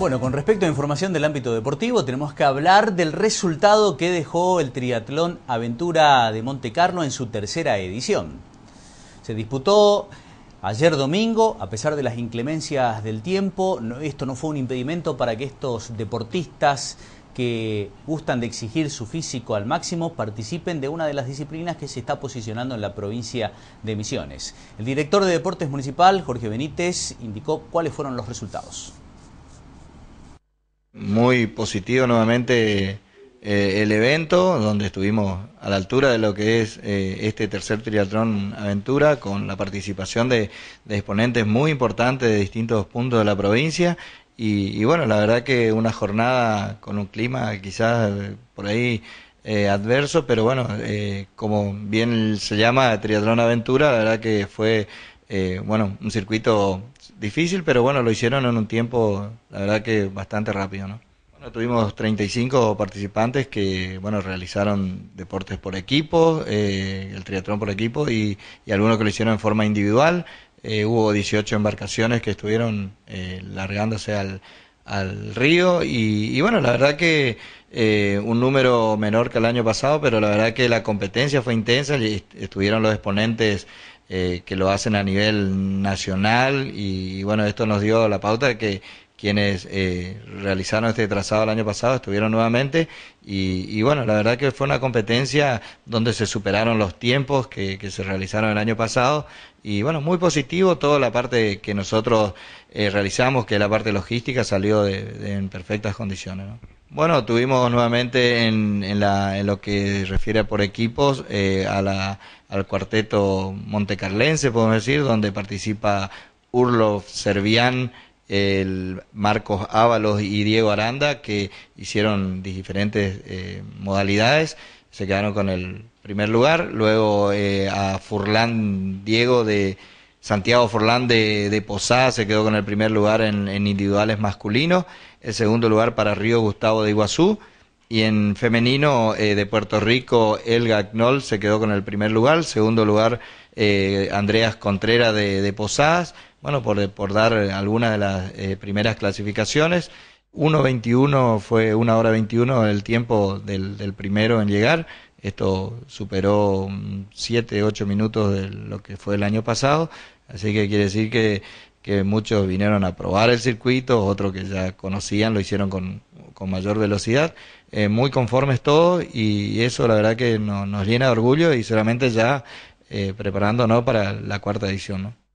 Bueno, con respecto a información del ámbito deportivo, tenemos que hablar del resultado que dejó el triatlón Aventura de Monte Carlo en su tercera edición. Se disputó ayer domingo, a pesar de las inclemencias del tiempo, esto no fue un impedimento para que estos deportistas que gustan de exigir su físico al máximo participen de una de las disciplinas que se está posicionando en la provincia de Misiones. El director de Deportes Municipal, Jorge Benítez, indicó cuáles fueron los resultados. Muy positivo nuevamente eh, el evento, donde estuvimos a la altura de lo que es eh, este tercer triatlón aventura, con la participación de, exponentes muy importantes de distintos puntos de la provincia. Y, bueno, la verdad que una jornada con un clima quizás eh, por ahí adverso, pero bueno, como bien se llama triatlón aventura, la verdad que fue eh, bueno, un circuito difícil, pero bueno, lo hicieron en un tiempo, la verdad que bastante rápido, ¿no? Bueno, tuvimos 35 participantes que, bueno, realizaron deportes por equipo, eh, el triatlón por equipo y, algunos que lo hicieron en forma individual. Eh, hubo 18 embarcaciones que estuvieron largándose al, río y, bueno, la verdad que un número menor que el año pasado, pero la verdad que la competencia fue intensa, y estuvieron los exponentes eh, que lo hacen a nivel nacional y, bueno, esto nos dio la pauta que quienes eh, realizaron este trazado el año pasado estuvieron nuevamente y, bueno, la verdad que fue una competencia donde se superaron los tiempos que, se realizaron el año pasado y bueno, muy positivo toda la parte que nosotros eh, realizamos, que la parte logística salió en perfectas condiciones. Bueno, tuvimos nuevamente en, lo que refiere por equipos eh, a la, al cuarteto montecarlense, podemos decir, donde participa Urlov Servian, el Marcos Ábalos y Diego Aranda, que hicieron diferentes eh, modalidades, se quedaron con el primer lugar, luego eh, a Furlan Diego de Santiago Forlán de, de, se quedó con el primer lugar en, individuales masculinos, el segundo lugar para Río Gustavo de Iguazú y en femenino eh, de Puerto Rico Elga Knoll se quedó con el primer lugar, segundo lugar eh, Andreas Contreras de, de, Posadas, bueno, por, dar algunas de las eh, primeras clasificaciones. 1.21 fue una hora 21 el tiempo del primero en llegar, esto superó 7, 8 minutos de lo que fue el año pasado, así que quiere decir que, que muchos vinieron a probar el circuito, otros que ya conocían lo hicieron con, mayor velocidad, eh, muy conformes todos y eso la verdad que nos llena de orgullo y solamente ya eh, preparándonos para la cuarta edición. ¿no?